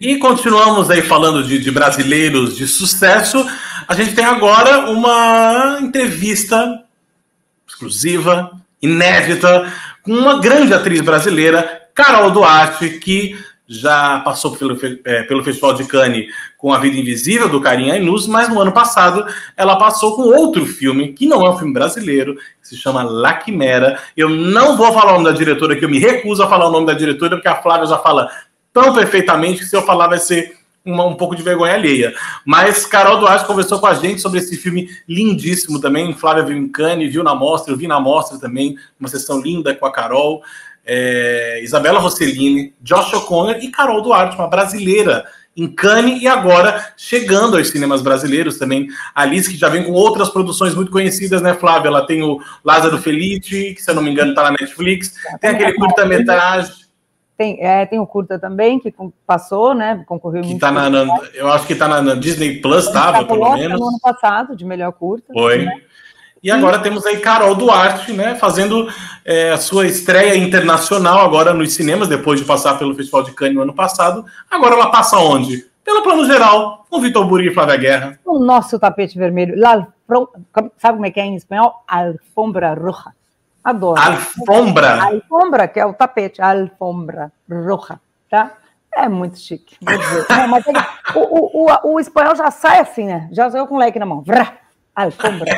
E continuamos aí falando de, de, brasileiros de sucesso. A gente tem agora uma entrevista exclusiva, inédita, com uma grande atriz brasileira, Carol Duarte, que já passou pelo, é, pelo Festival de Cannes com A Vida Invisível, do Carinha Inus, mas no ano passado ela passou com outro filme, que não é um filme brasileiro, que se chama La Quimera. Eu não vou falar o nome da diretora, que eu me recuso a falar o nome da diretora, porque a Flávia já fala tão perfeitamente que se eu falar vai ser uma, um pouco de vergonha alheia. Mas Carol Duarte conversou com a gente sobre esse filme lindíssimo também. Flávia Vincani viu na mostra, eu vi na mostra também, uma sessão linda com a Carol. É, Isabela Rossellini, Josh O'Connor e Carol Duarte, uma brasileira em Cannes e agora chegando aos cinemas brasileiros também. Alice, que já vem com outras produções muito conhecidas, né, Flávia? Ela tem o Lázaro Felice, que se eu não me engano está na Netflix, tem aquele curta-metragem. Tem, é, tem o Curta também, que passou, né? Concorreu que tá na, na, Eu acho que está na, na Disney Plus, estava, pelo menos. No ano passado, de melhor curta. Assim, Foi. Né? E agora Sim. temos aí Carol Duarte, né? Fazendo é, a sua estreia internacional agora nos cinemas, depois de passar pelo Festival de Cannes no ano passado. Agora ela passa onde? Pelo plano geral, com Vitor Buri e Flávia Guerra. O nosso tapete vermelho. Lá, sabe como é que é em espanhol? Alfombra roja. Adoro. Alfombra. Alfombra, que é o tapete. Alfombra roja, tá? É muito chique. Não, mas ele, o, o, o, o, espanhol já sai assim, né? Já saiu com leque na mão. Vrá, alfombra.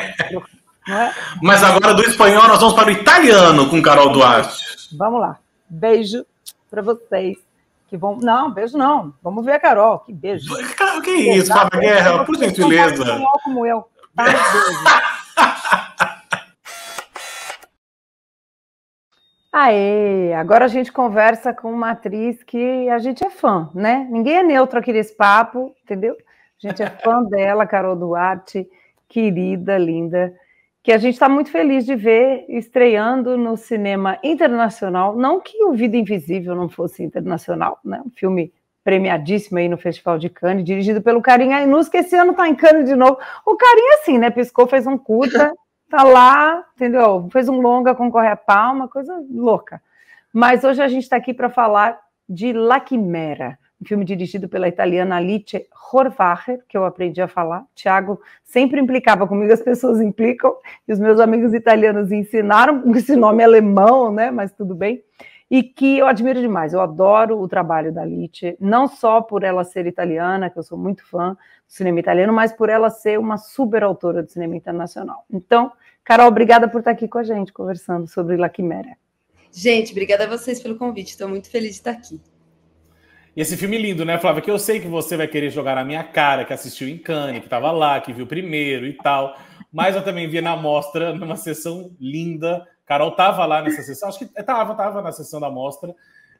É? Mas agora do espanhol nós vamos para o italiano com Carol Duarte. Vamos lá. Beijo para vocês. Que vão... Não, beijo não. Vamos ver a Carol. Que beijo. Que, que é isso, Fábio Guerra, por gentileza. Não como eu. Tá? Beijo. Aê! Agora a gente conversa com uma atriz que a gente é fã, né? Ninguém é neutro aqui nesse papo, entendeu? A gente é fã dela, Carol Duarte, querida, linda, que a gente está muito feliz de ver estreando no cinema internacional. Não que O Vida Invisível não fosse internacional, né? Um filme premiadíssimo aí no Festival de Cannes, dirigido pelo Carinha Inus, que esse ano está em Cannes de novo. O Carinha, assim, né? Piscou, fez um curta tá lá, entendeu? Fez um longa, concorre a palma, coisa louca. Mas hoje a gente está aqui para falar de La Chimera, um filme dirigido pela italiana Alice Horvacher, que eu aprendi a falar. Tiago sempre implicava comigo, as pessoas implicam, e os meus amigos italianos ensinaram esse nome é alemão, né? Mas tudo bem e que eu admiro demais. Eu adoro o trabalho da Alice, não só por ela ser italiana, que eu sou muito fã do cinema italiano, mas por ela ser uma super autora do cinema internacional. Então, Carol, obrigada por estar aqui com a gente, conversando sobre La Quimera. Gente, obrigada a vocês pelo convite, estou muito feliz de estar aqui. E esse filme lindo, né, Flávia? Que eu sei que você vai querer jogar na minha cara, que assistiu em Cannes, que estava lá, que viu primeiro e tal. Mas eu também vi na mostra, numa sessão linda, Carol estava lá nessa sessão, acho que estava, é, estava na sessão da mostra,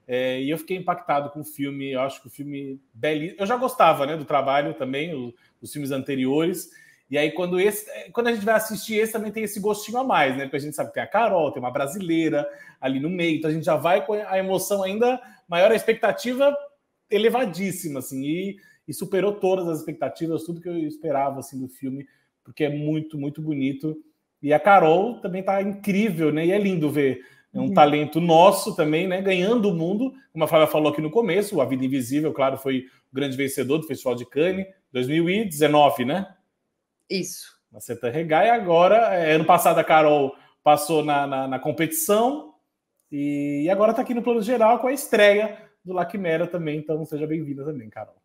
é, e eu fiquei impactado com o filme. Eu acho que o filme belíssimo. Eu já gostava né, do trabalho também, o, dos filmes anteriores. E aí, quando, esse, quando a gente vai assistir esse, também tem esse gostinho a mais, né? Porque a gente sabe que tem a Carol, tem uma brasileira ali no meio, então a gente já vai com a emoção ainda maior, a expectativa elevadíssima, assim, e, e superou todas as expectativas, tudo que eu esperava assim, do filme, porque é muito, muito bonito. E a Carol também está incrível, né? E é lindo ver é um uhum. talento nosso também, né? Ganhando o mundo, como a Flávia falou aqui no começo, a Vida Invisível, claro, foi o grande vencedor do Festival de Cannes, 2019, né? Isso. Na Seta Regai, agora, é, ano passado a Carol passou na, na, na competição e, e agora está aqui no plano geral com a estreia do Chimera também, então seja bem-vinda também, Carol.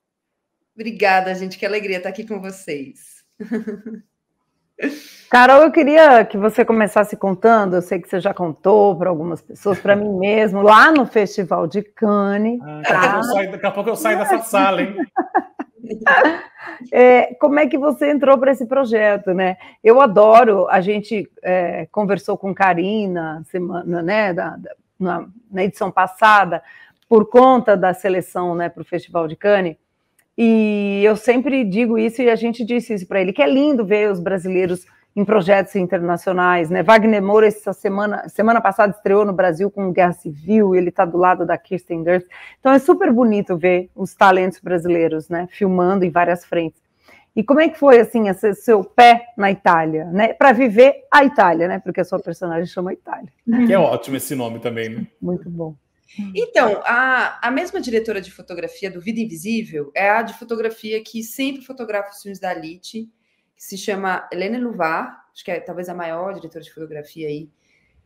Obrigada, gente, que alegria estar aqui com vocês. Carol, eu queria que você começasse contando. Eu sei que você já contou para algumas pessoas, para mim mesmo, lá no Festival de Cannes. Ah, daqui, tá? saio, daqui a pouco eu saio dessa sala, hein? É, como é que você entrou para esse projeto, né? Eu adoro, a gente é, conversou com Karina semana, né, da, da, na, na, edição passada, por conta da seleção né, para o Festival de Cannes, e eu sempre digo isso e a gente disse isso para ele, que é lindo ver os brasileiros em projetos internacionais, né? Wagner Moura essa semana, semana passada estreou no Brasil com Guerra Civil, ele está do lado da Kirsten Dunst. Então é super bonito ver os talentos brasileiros, né, filmando em várias frentes. E como é que foi assim esse seu pé na Itália, né? Para viver a Itália, né? Porque a sua personagem chama Itália. Que é ótimo esse nome também, né? Muito bom. Hum. Então, a, a mesma diretora de fotografia do Vida Invisível é a de fotografia que sempre fotografa os filmes da elite, que se chama Helena Luvar, acho que é talvez a maior diretora de fotografia aí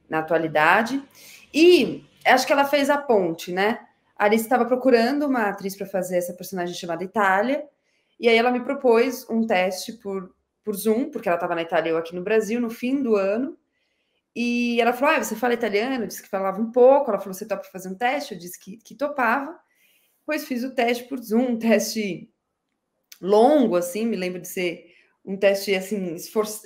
na atualidade. E acho que ela fez a ponte, né? A Alice estava procurando uma atriz para fazer essa personagem chamada Itália, e aí ela me propôs um teste por, por Zoom, porque ela estava na Itália e eu aqui no Brasil, no fim do ano. E ela falou: ah, você fala italiano? Eu disse que falava um pouco. Ela falou: você topa fazer um teste? Eu disse que, que topava. Depois fiz o teste por Zoom, um teste longo, assim. Me lembro de ser um teste, assim,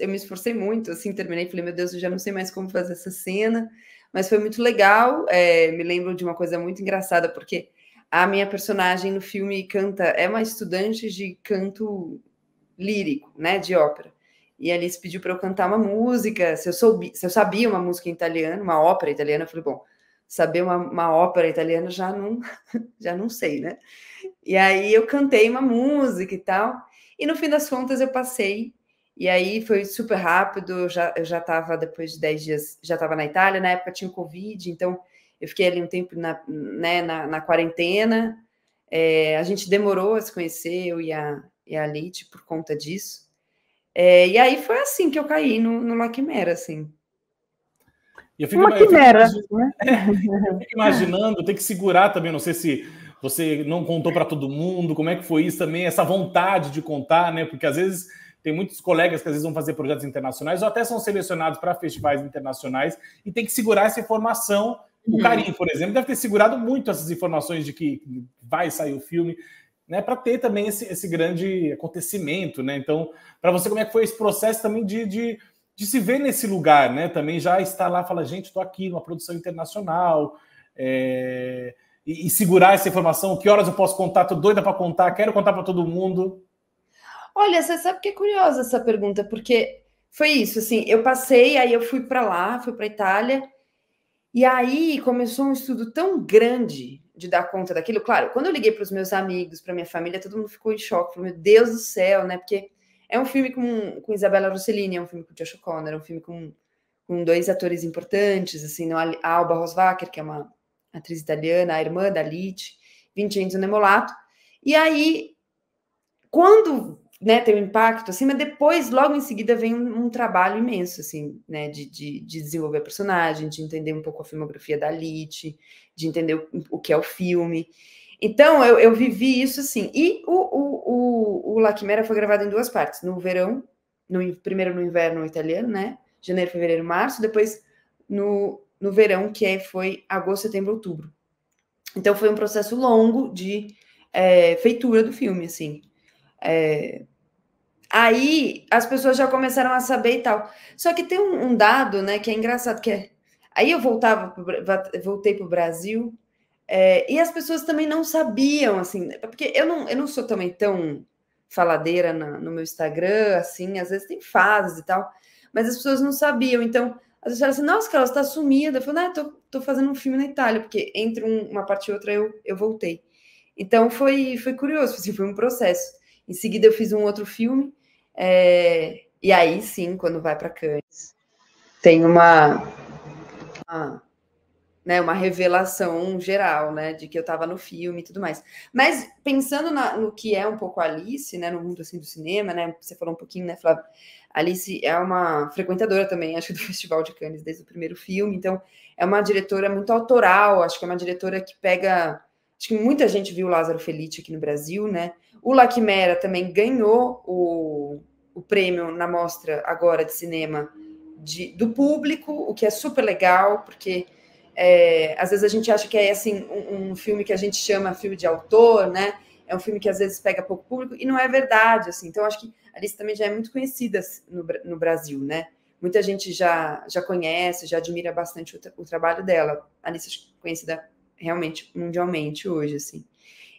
eu me esforcei muito, assim, terminei. Falei: meu Deus, eu já não sei mais como fazer essa cena. Mas foi muito legal. É, me lembro de uma coisa muito engraçada, porque a minha personagem no filme canta, é uma estudante de canto lírico, né, de ópera. E a Alice pediu para eu cantar uma música. Se eu, soubi, se eu sabia uma música italiana, uma ópera italiana, eu falei, bom, saber uma, uma ópera italiana já não, já não sei, né? E aí eu cantei uma música e tal. E no fim das contas eu passei. E aí foi super rápido. Já, eu já estava, depois de 10 dias, já estava na Itália. Na época tinha o Covid, então eu fiquei ali um tempo na, né, na, na quarentena. É, a gente demorou a se conhecer, eu e a, e a Lite, por conta disso. É, e aí foi assim que eu caí no, no La Quimera, assim. Fico, Uma quimera, eu fico, né? eu fico imaginando, tem que segurar também, não sei se você não contou para todo mundo, como é que foi isso também, essa vontade de contar, né? Porque às vezes tem muitos colegas que às vezes vão fazer projetos internacionais ou até são selecionados para festivais internacionais e tem que segurar essa informação. O Karim, uhum. por exemplo, deve ter segurado muito essas informações de que vai sair o filme né, para ter também esse, esse grande acontecimento, né? Então, para você, como é que foi esse processo também de, de, de, se ver nesse lugar, né? Também já estar lá, falar, gente, estou aqui numa produção internacional, é... e, e, segurar essa informação, que horas eu posso contar, tô doida para contar, quero contar para todo mundo. Olha, você sabe que é curiosa essa pergunta, porque foi isso, assim, eu passei, aí eu fui para lá, fui para Itália, e aí começou um estudo tão grande de dar conta daquilo. Claro, quando eu liguei para os meus amigos, para minha família, todo mundo ficou em choque. Falou, meu Deus do céu, né? Porque é um filme com, com Isabella Rossellini, é um filme com Josh O'Connor, é um filme com, com dois atores importantes, assim, né? a Alba Roswacker, que é uma atriz italiana, a irmã da Lite, Vincenzo Nemolato. E aí, quando né, tem um impacto, assim, mas depois, logo em seguida, vem um, um trabalho imenso, assim, né, de, de, de, desenvolver a personagem, de entender um pouco a filmografia da Lite, de entender o, o, que é o filme. Então, eu, eu vivi isso, assim, e o, o, o, o La Quimera foi gravado em duas partes, no verão, no, primeiro no inverno italiano, né, janeiro, fevereiro, março, depois no, no verão, que é, foi agosto, setembro, outubro. Então, foi um processo longo de é, feitura do filme, assim, é... Aí as pessoas já começaram a saber e tal. Só que tem um, um dado, né, que é engraçado, que é... Aí eu voltava, voltei para o Brasil, é, e as pessoas também não sabiam, assim, né, porque eu não, eu não sou também tão faladeira na, no meu Instagram, assim, às vezes tem fases e tal, mas as pessoas não sabiam, então as pessoas assim, nossa, Carol, você está sumida. Eu falei, não, nah, tô, tô, fazendo um filme na Itália, porque entre um, uma parte e outra eu, eu voltei. Então foi, foi curioso, assim, foi um processo. Em seguida, eu fiz um outro filme. É, e aí, sim, quando vai para Cannes, tem uma, uma, né, uma revelação geral, né, de que eu estava no filme e tudo mais. Mas pensando na, no que é um pouco Alice, né, no mundo assim do cinema, né, você falou um pouquinho, né, Alice é uma frequentadora também, acho do Festival de Cannes desde o primeiro filme, então é uma diretora muito autoral, acho que é uma diretora que pega Acho que muita gente viu o Lázaro Felice aqui no Brasil, né? O Laquimera também ganhou o, o prêmio na mostra agora de cinema de, do público, o que é super legal, porque é, às vezes a gente acha que é assim um, um, filme que a gente chama filme de autor, né? É um filme que às vezes pega pouco público e não é verdade, assim. Então acho que a lista também já é muito conhecida no, no Brasil, né? Muita gente já já conhece, já admira bastante o, o trabalho dela. A Alice é conhecida realmente mundialmente hoje, assim.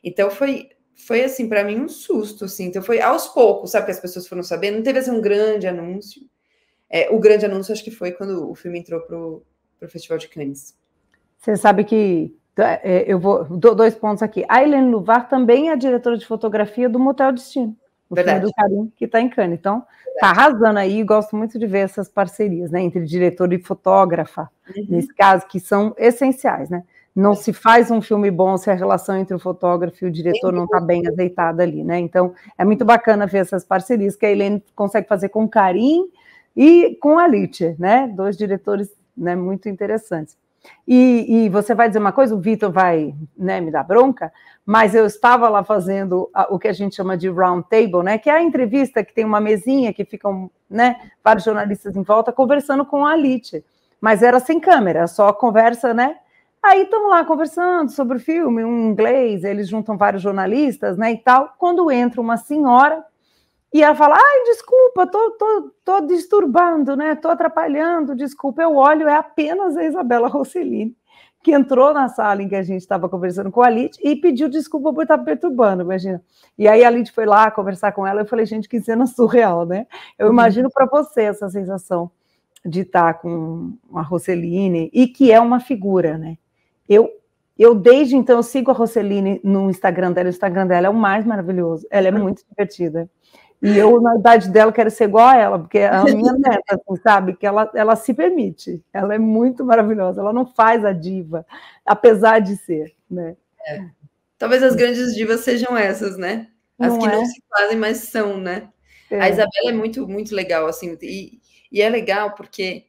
Então foi foi assim para mim um susto, assim. Então foi aos poucos, sabe que as pessoas foram sabendo. Não teve assim um grande anúncio. É, o grande anúncio acho que foi quando o filme entrou pro, pro Festival de Cannes. Você sabe que é, eu vou dois pontos aqui. A Helene Luvar também é a diretora de fotografia do Motel Destino. O Verdade. do Carim, que está em Cannes. Então, está arrasando aí, gosto muito de ver essas parcerias, né, entre diretor e fotógrafa, uhum. nesse caso, que são essenciais, né? não se faz um filme bom se a relação entre o fotógrafo e o diretor não está bem azeitada ali, né? Então é muito bacana ver essas parcerias que a Helene consegue fazer com Karim e com a Alice, né? Dois diretores né, muito interessantes. E, e, você vai dizer uma coisa, o Vitor vai né, me dar bronca, mas eu estava lá fazendo a, o que a gente chama de round table, né, que é a entrevista que tem uma mesinha que ficam né, vários jornalistas em volta conversando com a Alice, Mas era sem câmera, só conversa, né? Aí estamos lá conversando sobre o filme, um inglês, eles juntam vários jornalistas, né, e tal. Quando entra uma senhora e ela fala: "Ai, desculpa, tô, tô, tô disturbando, né? Tô atrapalhando, desculpa". Eu olho, é apenas a Isabela Rossellini que entrou na sala em que a gente estava conversando com a Lid e pediu desculpa por tá estar perturbando, imagina. E aí a Lid foi lá conversar com ela, eu falei: "Gente, que cena surreal, né? Eu uhum. imagino para você essa sensação de estar tá com a Rosseline e que é uma figura, né? Eu, eu desde então, eu sigo a Roseline no Instagram dela, o Instagram dela é o mais maravilhoso, ela é muito divertida. E eu, na idade dela, quero ser igual a ela, porque é a minha neta, assim, sabe? Que ela, ela se permite. Ela é muito maravilhosa. Ela não faz a diva, apesar de ser, né? É. Talvez as grandes divas sejam essas, né? As não que é. não se fazem, mas são, né? É. A Isabela é muito, muito legal, assim. E, e é legal porque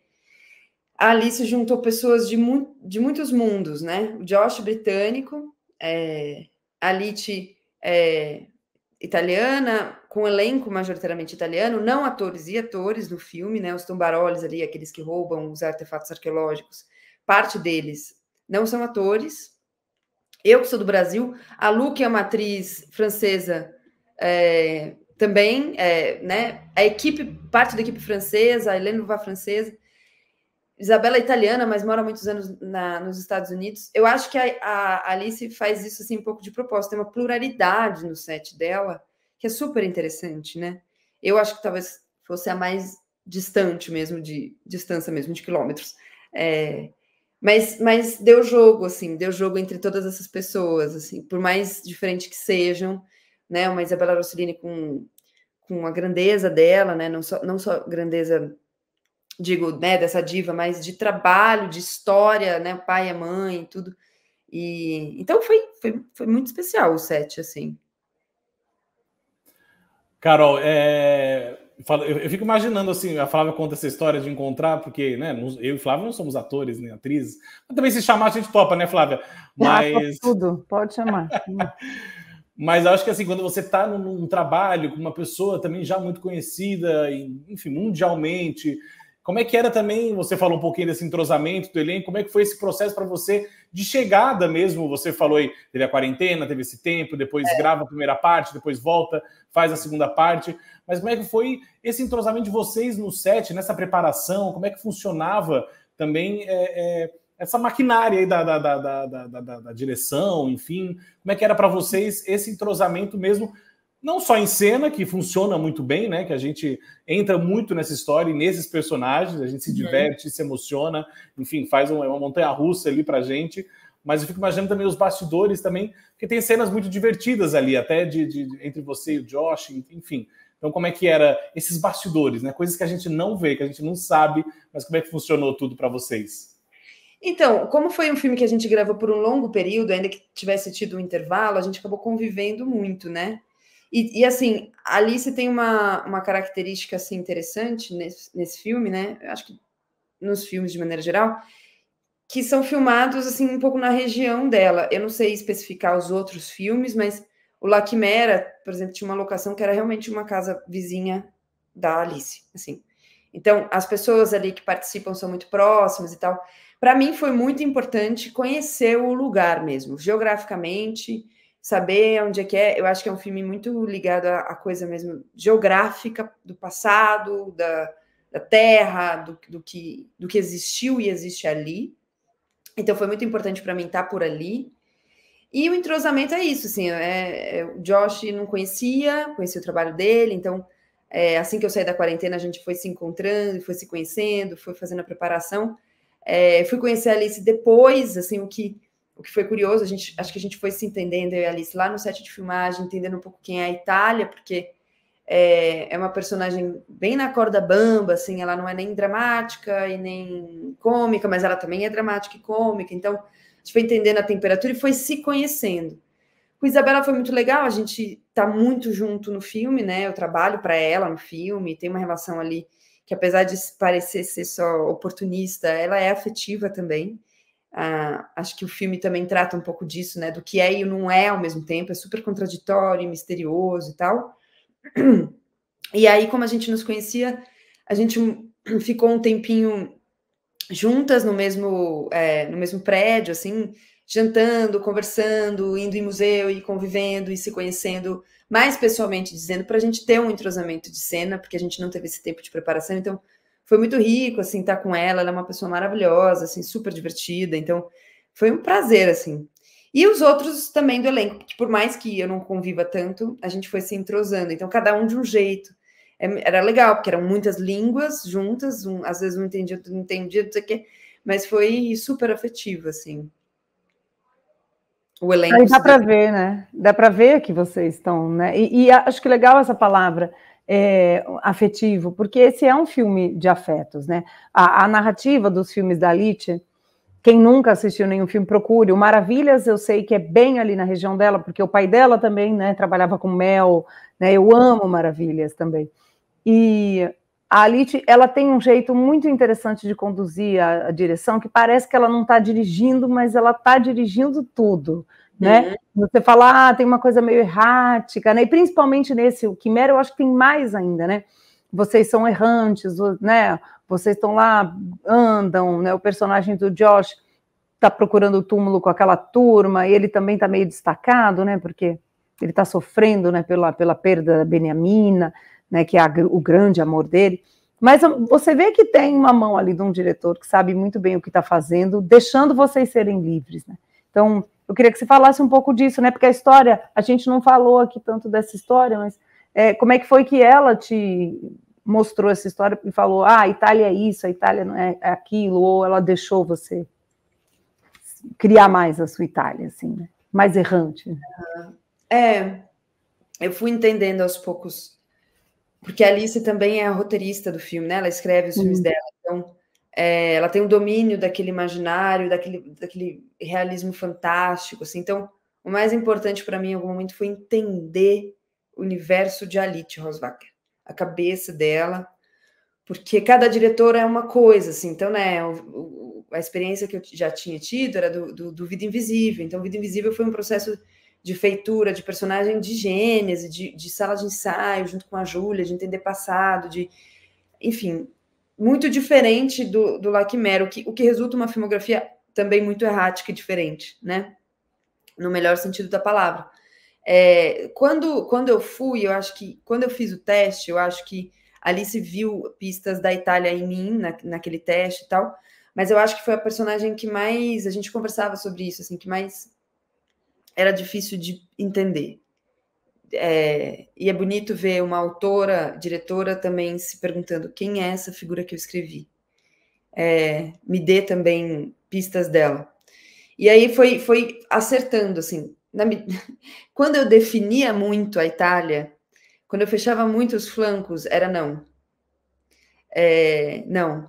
a Alice juntou pessoas de, mu de muitos mundos, né? O Josh britânico, é, a Alice, é, italiana, com elenco majoritariamente italiano, não atores e atores no filme, né? Os tombaroles ali, aqueles que roubam os artefatos arqueológicos, parte deles não são atores. Eu que sou do Brasil, a Lu, que é uma atriz francesa, é, também, é, né? A equipe, parte da equipe francesa, a Helena Vá francesa, Isabela é italiana, mas mora muitos anos na, nos Estados Unidos. Eu acho que a, a, Alice faz isso assim um pouco de propósito. Tem uma pluralidade no set dela que é super interessante, né? Eu acho que talvez fosse a mais distante mesmo de distância mesmo de quilômetros. É, mas, mas deu jogo assim, deu jogo entre todas essas pessoas assim, por mais diferente que sejam, né? Uma Isabela Rossellini com com a grandeza dela, né? Não só não só grandeza digo, né, dessa diva, mas de trabalho, de história, né, o pai, a mãe, tudo. E então foi, foi, foi muito especial o set, assim. Carol, é, eu, fico imaginando assim, a Flávia conta essa história de encontrar, porque né, eu e Flávia não somos atores nem atrizes. Mas também se chamar, a gente topa, né, Flávia? Ah, mas. Ah, tudo, pode chamar. Mas acho que assim, quando você está num, num, trabalho com uma pessoa também já muito conhecida, enfim, mundialmente, como é que era também, você falou um pouquinho desse entrosamento do elenco, como é que foi esse processo para você de chegada mesmo? Você falou aí, teve a quarentena, teve esse tempo, depois é. grava a primeira parte, depois volta, faz a segunda parte. Mas como é que foi esse entrosamento de vocês no set, nessa preparação? Como é que funcionava também é, é, essa maquinária aí da, da, da, da, direção, enfim? Como é que era para vocês esse entrosamento mesmo não só em cena, que funciona muito bem, né? Que a gente entra muito nessa história e nesses personagens, a gente se diverte, é. se emociona, enfim, faz uma, é uma montanha russa ali pra gente. Mas eu fico imaginando também os bastidores também, porque tem cenas muito divertidas ali, até de, de entre você e o Josh, enfim. Então, como é que era esses bastidores, né? Coisas que a gente não vê, que a gente não sabe, mas como é que funcionou tudo para vocês? Então, como foi um filme que a gente gravou por um longo período, ainda que tivesse tido um intervalo, a gente acabou convivendo muito, né? E, e, assim, a Alice tem uma, uma característica assim, interessante nesse, nesse filme, né? Eu acho que nos filmes de maneira geral, que são filmados assim um pouco na região dela. Eu não sei especificar os outros filmes, mas o La Quimera, por exemplo, tinha uma locação que era realmente uma casa vizinha da Alice, assim. Então, as pessoas ali que participam são muito próximas e tal. Para mim foi muito importante conhecer o lugar mesmo, geograficamente, saber onde é que é. Eu acho que é um filme muito ligado à, coisa mesmo geográfica do passado, da, da terra, do, do, que, do que existiu e existe ali. Então foi muito importante para mim estar tá por ali. E o entrosamento é isso, assim, é, é, o Josh não conhecia, conhecia o trabalho dele, então é, assim que eu saí da quarentena a gente foi se encontrando, foi se conhecendo, foi fazendo a preparação. É, fui conhecer a Alice depois, assim, o que o que foi curioso, a gente, acho que a gente foi se entendendo, eu e a Alice, lá no set de filmagem, entendendo um pouco quem é a Itália, porque é, é uma personagem bem na corda bamba, assim, ela não é nem dramática e nem cômica, mas ela também é dramática e cômica, então a gente foi entendendo a temperatura e foi se conhecendo. Com Isabela foi muito legal, a gente tá muito junto no filme, né? Eu trabalho para ela no filme, tem uma relação ali que apesar de parecer ser só oportunista, ela é afetiva também. Ah, acho que o filme também trata um pouco disso, né? Do que é e não é ao mesmo tempo, é super contraditório e misterioso e tal. E aí, como a gente nos conhecia, a gente ficou um tempinho juntas no mesmo, é, no mesmo prédio, assim, jantando, conversando, indo em museu e convivendo e se conhecendo mais pessoalmente, dizendo para a gente ter um entrosamento de cena, porque a gente não teve esse tempo de preparação, então foi muito rico, assim, estar tá com ela. Ela é uma pessoa maravilhosa, assim, super divertida. Então, foi um prazer, assim. E os outros também do elenco, que por mais que eu não conviva tanto, a gente foi se entrosando. Então, cada um de um jeito. É, era legal, porque eram muitas línguas juntas. Um, às vezes um entendia, outro não entendia, não sei o quê. Mas foi super afetivo, assim. O elenco. Aí dá para ver, né? Dá para ver que vocês estão, né? E, e acho que é legal essa palavra é, afetivo, porque esse é um filme de afetos, né? A, a narrativa dos filmes da Alice, quem nunca assistiu nenhum filme, procure. O Maravilhas, eu sei que é bem ali na região dela, porque o pai dela também, né, trabalhava com mel, né? Eu amo Maravilhas também. E a Alice, ela tem um jeito muito interessante de conduzir a, a direção, que parece que ela não está dirigindo, mas ela está dirigindo tudo né? Uhum. Você fala, ah, tem uma coisa meio errática, né? E principalmente nesse, o Quimera, eu acho que tem mais ainda, né? Vocês são errantes, né? Vocês estão lá, andam, né? O personagem do Josh está procurando o túmulo com aquela turma, e ele também está meio destacado, né? Porque ele está sofrendo, né? Pela, pela perda da Benjamina, né? Que é a, o grande amor dele. Mas hum, você vê que tem uma mão ali de um diretor que sabe muito bem o que está fazendo, deixando vocês serem livres, né? Então, eu queria que você falasse um pouco disso, né? Porque a história, a gente não falou aqui tanto dessa história, mas é, como é que foi que ela te mostrou essa história e falou, ah, a Itália é isso, a Itália não é, é aquilo, ou ela deixou você criar mais a sua Itália, assim, né? mais errante. É, é, eu fui entendendo aos poucos, porque a Alice também é a roteirista do filme, né? Ela escreve os uhum. filmes dela, então é, ela tem um domínio daquele imaginário, daquele, daquele realismo fantástico. Assim. Então, o mais importante para mim em algum momento foi entender o universo de Alit Rosbacher, a cabeça dela, porque cada diretora é uma coisa, assim. Então, né, o, o, a experiência que eu já tinha tido era do, do, do Vida Invisível. Então, Vida Invisível foi um processo de feitura de personagem de gênese, de, de sala de ensaio, junto com a Júlia, de entender passado, de enfim, muito diferente do, do Lacmero, que, o que resulta uma filmografia também muito errática e diferente, né? No melhor sentido da palavra. É, quando, quando eu fui, eu acho que quando eu fiz o teste, eu acho que Alice viu pistas da Itália em mim na, naquele teste e tal, mas eu acho que foi a personagem que mais a gente conversava sobre isso, assim, que mais era difícil de entender. É, e é bonito ver uma autora, diretora também se perguntando quem é essa figura que eu escrevi. É, me dê também pistas dela. E aí foi, foi acertando, assim. Na, quando eu definia muito a Itália, quando eu fechava muito os flancos, era não. É, não.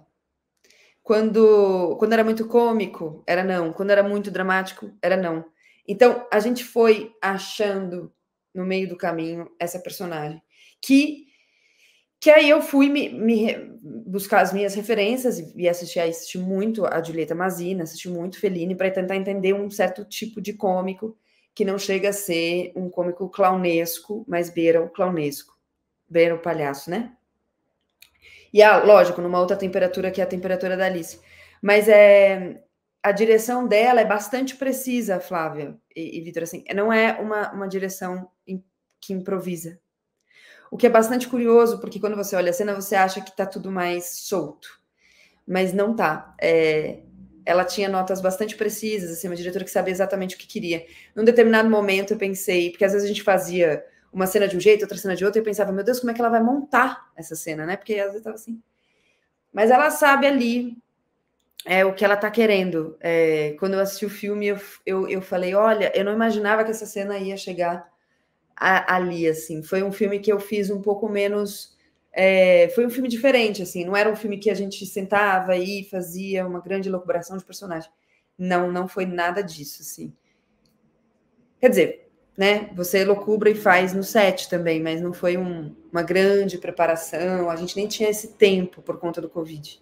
Quando, quando era muito cômico, era não. Quando era muito dramático, era não. Então, a gente foi achando no meio do caminho essa personagem. Que, que aí eu fui me, me buscar as minhas referências e, e assistir, assisti muito a Julieta Mazina, assisti muito Fellini, para tentar entender um certo tipo de cômico que não chega a ser um cômico clownesco, mas beira o clownesco, beira o palhaço, né? E, ah, lógico, numa outra temperatura que é a temperatura da Alice. Mas é, a direção dela é bastante precisa, Flávia e, e Vitor, assim, não é uma, uma direção que improvisa. O que é bastante curioso, porque quando você olha a cena, você acha que tá tudo mais solto, mas não tá. É, ela tinha notas bastante precisas, assim, uma diretora que sabia exatamente o que queria. Num determinado momento eu pensei, porque às vezes a gente fazia uma cena de um jeito, outra cena de outro, e eu pensava, meu Deus, como é que ela vai montar essa cena, né? Porque às vezes tava assim. Mas ela sabe ali é o que ela tá querendo. É, quando eu assisti o filme, eu, eu, eu, falei, olha, eu não imaginava que essa cena ia chegar a, ali, assim. Foi um filme que eu fiz um pouco menos... É, foi um filme diferente, assim. Não era um filme que a gente sentava e fazia uma grande elaboração de personagem. Não, não foi nada disso, assim. Quer dizer, né? Você locubra e faz no set também, mas não foi um, uma grande preparação. A gente nem tinha esse tempo por conta do Covid.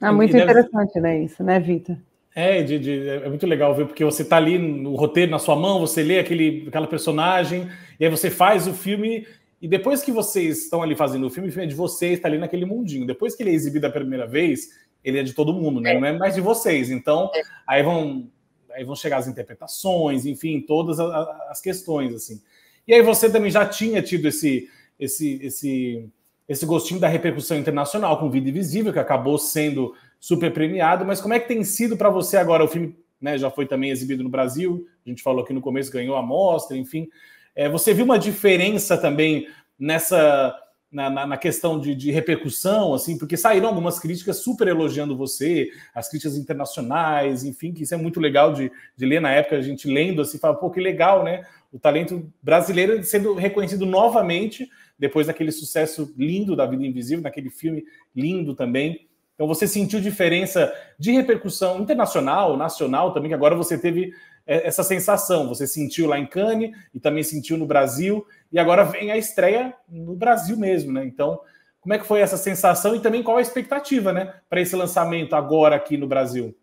É muito deve... interessante, né, isso, né, Vitor? É, de, de, é muito legal ver, porque você está ali no roteiro, na sua mão, você lê aquele, aquela personagem, e aí você faz o filme, e depois que vocês estão ali fazendo o filme, o filme é de vocês, está ali naquele mundinho. Depois que ele é exibido a primeira vez, ele é de todo mundo, né? Não é mais de vocês. Então, aí vão aí vão chegar as interpretações, enfim, todas as, as questões, assim. E aí você também já tinha tido esse, esse, esse esse gostinho da repercussão internacional com Vida Invisível, que acabou sendo super premiado, mas como é que tem sido para você agora? O filme né, já foi também exibido no Brasil, a gente falou aqui no começo, ganhou a mostra, enfim. É, você viu uma diferença também nessa na, na, na, questão de, de, repercussão, assim, porque saíram algumas críticas super elogiando você, as críticas internacionais, enfim, que isso é muito legal de, de ler na época, a gente lendo assim, fala, pô, que legal, né? O talento brasileiro sendo reconhecido novamente depois daquele sucesso lindo da Vida Invisível, daquele filme lindo também. Então você sentiu diferença de repercussão internacional, nacional também, que agora você teve é, essa sensação, você sentiu lá em Cannes e também sentiu no Brasil, e agora vem a estreia no Brasil mesmo, né? Então, como é que foi essa sensação e também qual a expectativa, né, para esse lançamento agora aqui no Brasil?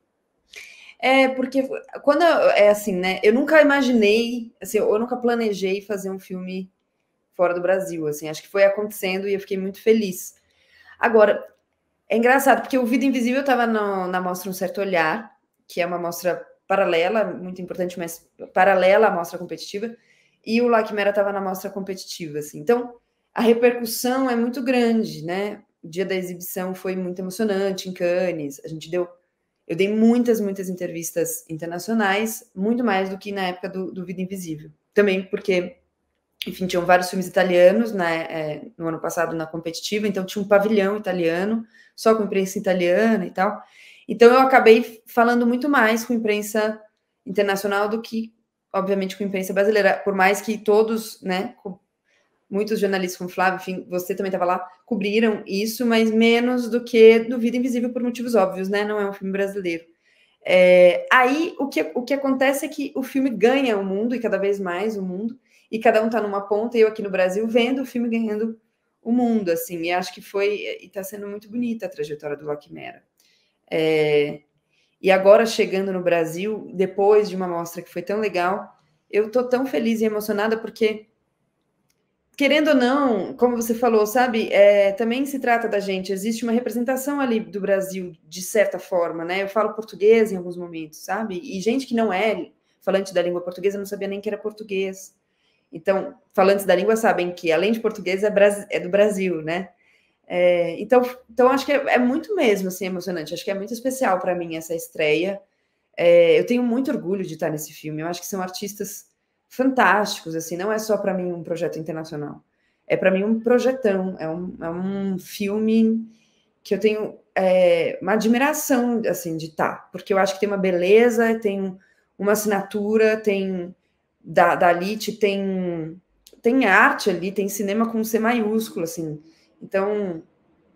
É, porque quando é assim, né? Eu nunca imaginei, assim, eu nunca planejei fazer um filme fora do Brasil, assim, acho que foi acontecendo e eu fiquei muito feliz. Agora, é engraçado, porque o Vida Invisível estava na mostra Um Certo Olhar, que é uma mostra paralela, muito importante, mas paralela à mostra competitiva, e o La estava na mostra competitiva, assim. Então, a repercussão é muito grande, né? O dia da exibição foi muito emocionante em Cannes, a gente deu... Eu dei muitas, muitas entrevistas internacionais, muito mais do que na época do, do Vida Invisível. Também porque enfim, tinham vários filmes italianos né, é, no ano passado na competitiva, então tinha um pavilhão italiano, só com imprensa italiana e tal. Então eu acabei falando muito mais com imprensa internacional do que, obviamente, com imprensa brasileira, por mais que todos, né, muitos jornalistas como Flávio, enfim, você também estava lá, cobriram isso, mas menos do que do Vida Invisível por motivos óbvios, né? Não é um filme brasileiro. É, aí o que, o que acontece é que o filme ganha o mundo e cada vez mais o mundo, e cada um está numa ponta, e eu aqui no Brasil vendo o filme ganhando o mundo, assim, e acho que foi, e está sendo muito bonita a trajetória do La É, e agora chegando no Brasil, depois de uma mostra que foi tão legal, eu tô tão feliz e emocionada porque, querendo ou não, como você falou, sabe, é, também se trata da gente, existe uma representação ali do Brasil, de certa forma, né? Eu falo português em alguns momentos, sabe? E gente que não é falante da língua portuguesa não sabia nem que era português. Então, falantes da língua sabem que, além de português, é, é do Brasil, né? É, então, então, acho que é, é, muito mesmo assim, emocionante. Acho que é muito especial para mim essa estreia. É, eu tenho muito orgulho de estar nesse filme. Eu acho que são artistas fantásticos. assim Não é só para mim um projeto internacional. É para mim um projetão. É um, é um filme que eu tenho é, uma admiração assim de estar. Porque eu acho que tem uma beleza, tem uma assinatura, tem da, da Lite tem, tem arte ali, tem cinema com C maiúsculo, assim. Então,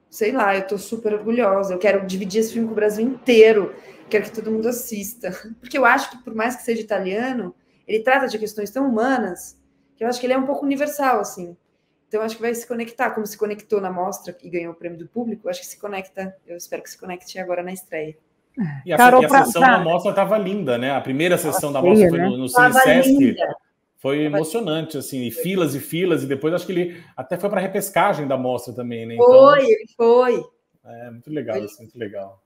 sei lá, eu tô super orgulhosa. Eu quero dividir esse filme com o Brasil inteiro. Quero que todo mundo assista. Porque eu acho que, por mais que seja italiano, ele trata de questões tão humanas que eu acho que ele é um pouco universal, assim. Então, acho que vai se conectar, como se conectou na mostra e ganhou o prêmio do público. Acho que se conecta, eu espero que se conecte agora na estreia. É. E a, Carol, e a pra, sessão pra... da mostra estava linda, né? A primeira sessão da mostra foi né? no, no Foi emocionante, assim, e filas e filas, e depois acho que ele até foi para a repescagem da mostra também, né? Então, foi, foi. É, muito legal, Assim, muito legal.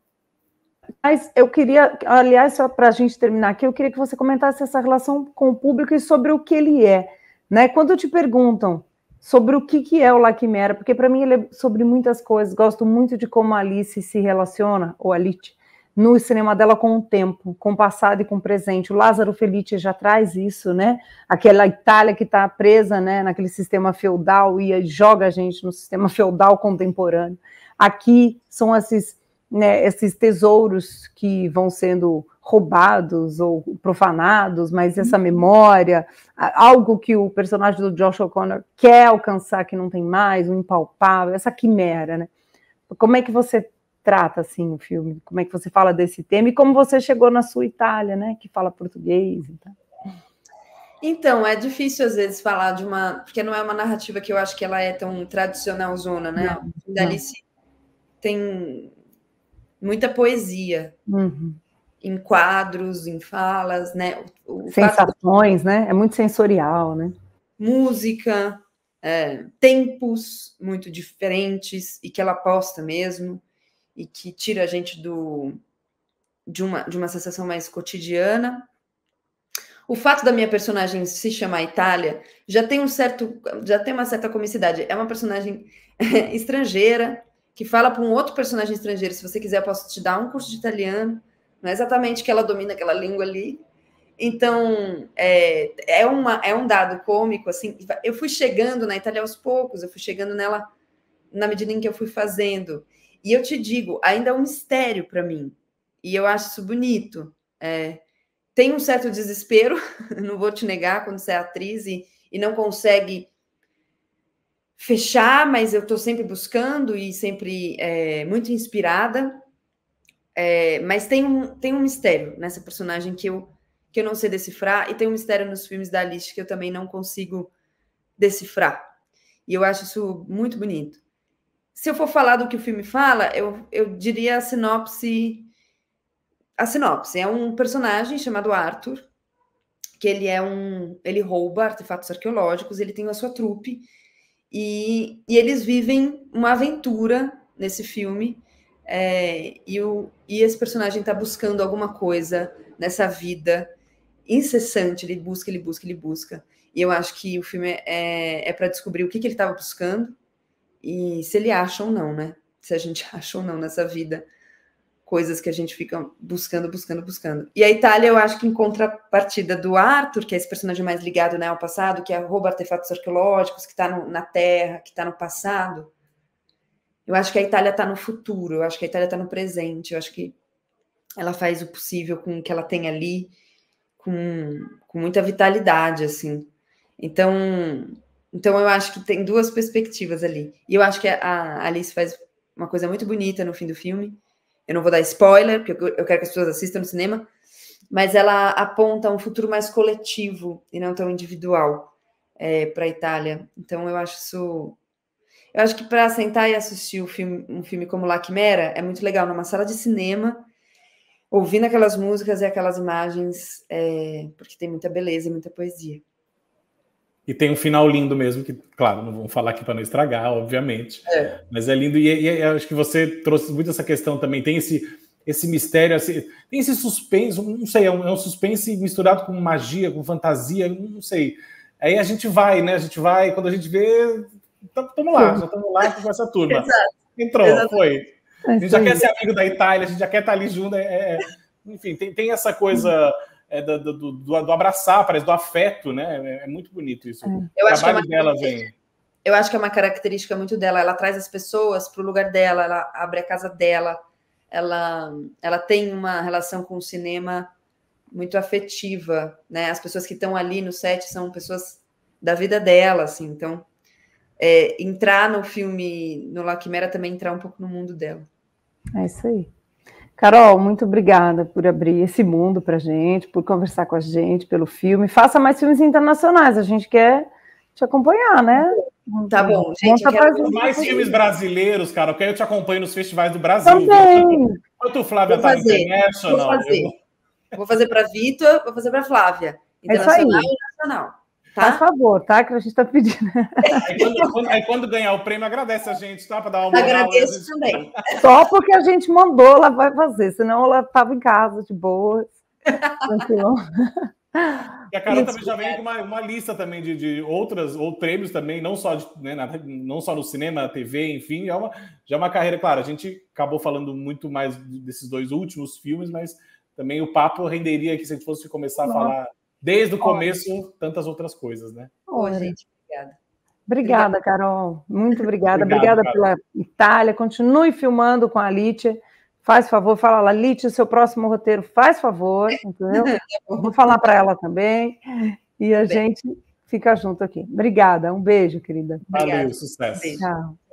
Mas eu queria, aliás, só para a gente terminar aqui, eu queria que você comentasse essa relação com o público e sobre o que ele é. Né? Quando te perguntam sobre o que, que é o Laquimera, porque para mim ele é sobre muitas coisas, gosto muito de como a Alice se relaciona, ou a Lite, no cinema dela com o tempo, com o passado e com o presente. O Lázaro Felice já traz isso, né? Aquela Itália que está presa né, naquele sistema feudal e joga a gente no sistema feudal contemporâneo. Aqui são esses, né, esses tesouros que vão sendo roubados ou profanados, mas essa uhum. memória, algo que o personagem do Josh O'Connor quer alcançar que não tem mais, um impalpável, essa quimera, né? Como é que você trata assim o filme? Como é que você fala desse tema e como você chegou na sua Itália, né, que fala português? Então. Então, é difícil às vezes falar de uma, porque não é uma narrativa que eu acho que ela é tão tradicional zona, né? Não, não. tem muita poesia. Uhum. Em quadros, em falas, né? O, o Sensações, do... né? É muito sensorial, né? Música, é, tempos muito diferentes e que ela aposta mesmo e que tira a gente do, de, uma, de uma sensação mais cotidiana. O fato da minha personagem se chamar Itália já tem um certo, já tem uma certa comicidade. É uma personagem estrangeira que fala para um outro personagem estrangeiro. Se você quiser, eu posso te dar um curso de italiano. Não é exatamente que ela domina aquela língua ali. Então é, é, uma, é um dado cômico assim. Eu fui chegando na Itália aos poucos. Eu fui chegando nela na medida em que eu fui fazendo. E eu te digo, ainda é um mistério para mim. E eu acho isso bonito. É, tem um certo desespero, não vou te negar, quando você é atriz e, e não consegue fechar, mas eu estou sempre buscando e sempre é, muito inspirada. É, mas tem um, tem um mistério nessa personagem que eu, que eu não sei decifrar, e tem um mistério nos filmes da Alice que eu também não consigo decifrar. E eu acho isso muito bonito se eu for falar do que o filme fala, eu, eu diria a sinopse. A sinopse é um personagem chamado Arthur, que ele é um. ele rouba artefatos arqueológicos, ele tem a sua trupe, e, e eles vivem uma aventura nesse filme. É, e, o, e esse personagem está buscando alguma coisa nessa vida incessante, ele busca, ele busca, ele busca. E eu acho que o filme é, é para descobrir o que, que ele estava buscando e se ele acha ou não, né? Se a gente acha ou não nessa vida coisas que a gente fica buscando, buscando, buscando. E a Itália, eu acho que em contrapartida do Arthur, que é esse personagem mais ligado né, ao passado, que é rouba artefatos arqueológicos, que está na terra, que está no passado, eu acho que a Itália está no futuro, eu acho que a Itália está no presente, eu acho que ela faz o possível com o que ela tem ali, com, com muita vitalidade, assim. Então, então eu acho que tem duas perspectivas ali. E eu acho que a Alice faz uma coisa muito bonita no fim do filme. Eu não vou dar spoiler, porque eu quero que as pessoas assistam no cinema, mas ela aponta um futuro mais coletivo e não tão individual é, para a Itália. Então eu acho isso. Eu acho que para sentar e assistir um filme, um filme como La Quimera é muito legal numa sala de cinema, ouvindo aquelas músicas e aquelas imagens, é, porque tem muita beleza e muita poesia. E tem um final lindo mesmo, que, claro, não vamos falar aqui para não estragar, obviamente. É. Mas é lindo. E, e, acho que você trouxe muito essa questão também. Tem esse, esse mistério, assim, tem esse suspense, não sei, é um, é um, suspense misturado com magia, com fantasia, não sei. Aí a gente vai, né? A gente vai, quando a gente vê, estamos lá, já estamos lá com essa turma. Exato. Entrou, Exato. foi. A gente já quer ser amigo da Itália, a gente já quer estar tá ali junto. É, é, enfim, tem, tem essa coisa é do, do, do, do, abraçar, parece do afeto, né? É, é muito bonito isso. É. Eu o acho trabalho que é dela vem. Eu acho que é uma característica muito dela. Ela traz as pessoas para o lugar dela, ela abre a casa dela, ela, ela tem uma relação com o cinema muito afetiva, né? As pessoas que estão ali no set são pessoas da vida dela, assim. Então, é, entrar no filme, no La Quimera, também entrar um pouco no mundo dela. É isso aí. Carol, muito obrigada por abrir esse mundo para gente, por conversar com a gente, pelo filme. Faça mais filmes internacionais, a gente quer te acompanhar, né? Tá bom, gente. Quero... Mais filmes brasileiros, cara, porque eu te acompanho nos festivais do Brasil. Também. Quanto Flávia está fazer, internacional. Vou fazer, eu... vou fazer para Vitor, vou fazer para Flávia. É internacional é e nacional. Tá? Faz favor, tá? Que a gente está pedindo. Aí quando, quando, aí quando, ganhar o prêmio, agradece a gente, tá? Para dar uma Agradeço gente... também. Só porque a gente mandou, ela vai fazer, senão ela estava em casa de boa. E a Carol também já vem com uma, uma lista também de, de outras, ou prêmios também, não só, de, né, na, não só no cinema, TV, enfim, é uma, já é uma carreira, claro, a gente acabou falando muito mais desses dois últimos filmes, mas também o papo renderia que se a gente fosse começar a falar desde o começo, Olha. tantas outras coisas, né? gente, obrigada. Obrigada, Carol. Muito obrigada. obrigada Carol. pela Itália. Continue filmando com a Lítia. Faz favor, fala lá, Lítia, seu próximo roteiro, faz favor, entendeu? Tá Vou falar para ela também. E a Bem. gente fica junto aqui. Obrigada, um beijo, querida. Valeu, obrigada. sucesso. Beijo. Tchau.